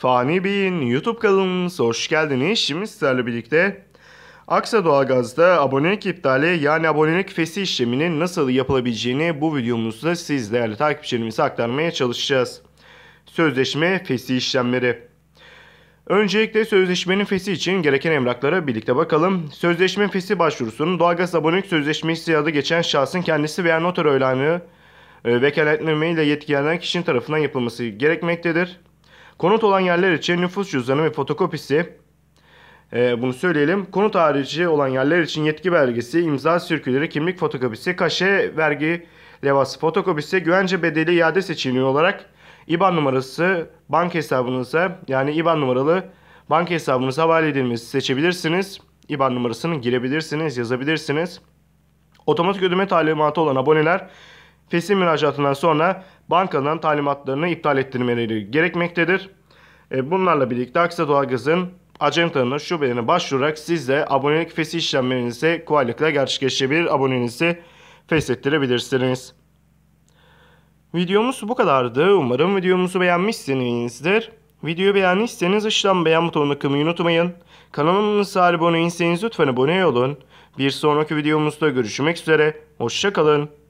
Fani Bey'in YouTube kanalımıza hoş geldiniz. Şimdi sizlerle birlikte Aksa Doğalgaz'da abonelik iptali yani abonelik fesi işleminin nasıl yapılabileceğini bu videomuzda siz değerli takipçilerimize aktarmaya çalışacağız. Sözleşme fesi işlemleri Öncelikle sözleşmenin fesi için gereken emraklara birlikte bakalım. Sözleşme fesi başvurusunun doğalgaz abonelik sözleşmesi adı geçen şahsın kendisi veya noter oylanı e, vekaletname ile yetkilenen kişinin tarafından yapılması gerekmektedir. Konut olan yerler için nüfus cüzdanı ve fotokopisi e, bunu söyleyelim. Konut harici olan yerler için yetki belgesi, imza sirküleri, kimlik fotokopisi, kaşe, vergi levası fotokopisi, güvence bedeli iade seçeneği olarak IBAN numarası banka hesabınıza yani IBAN numaralı banka hesabınıza havale edilmesi seçebilirsiniz. IBAN numarasını girebilirsiniz, yazabilirsiniz. Otomatik ödeme talimatı olan aboneler fesih müracaatından sonra bankadan talimatlarını iptal ettirmeleri gerekmektedir. E, bunlarla birlikte Aksa Doğalgaz'ın ajantanın şubelerine başvurarak siz de abonelik fesih işlemlerinizi kolaylıkla gerçekleştirebilir, abonenizi feshettirebilirsiniz. Videomuz bu kadardı. Umarım videomuzu beğenmişsinizdir. Videoyu beğendiyseniz aşağıdan beğen butonuna tıklamayı unutmayın. Kanalımıza abone değilseniz lütfen abone olun. Bir sonraki videomuzda görüşmek üzere. Hoşçakalın.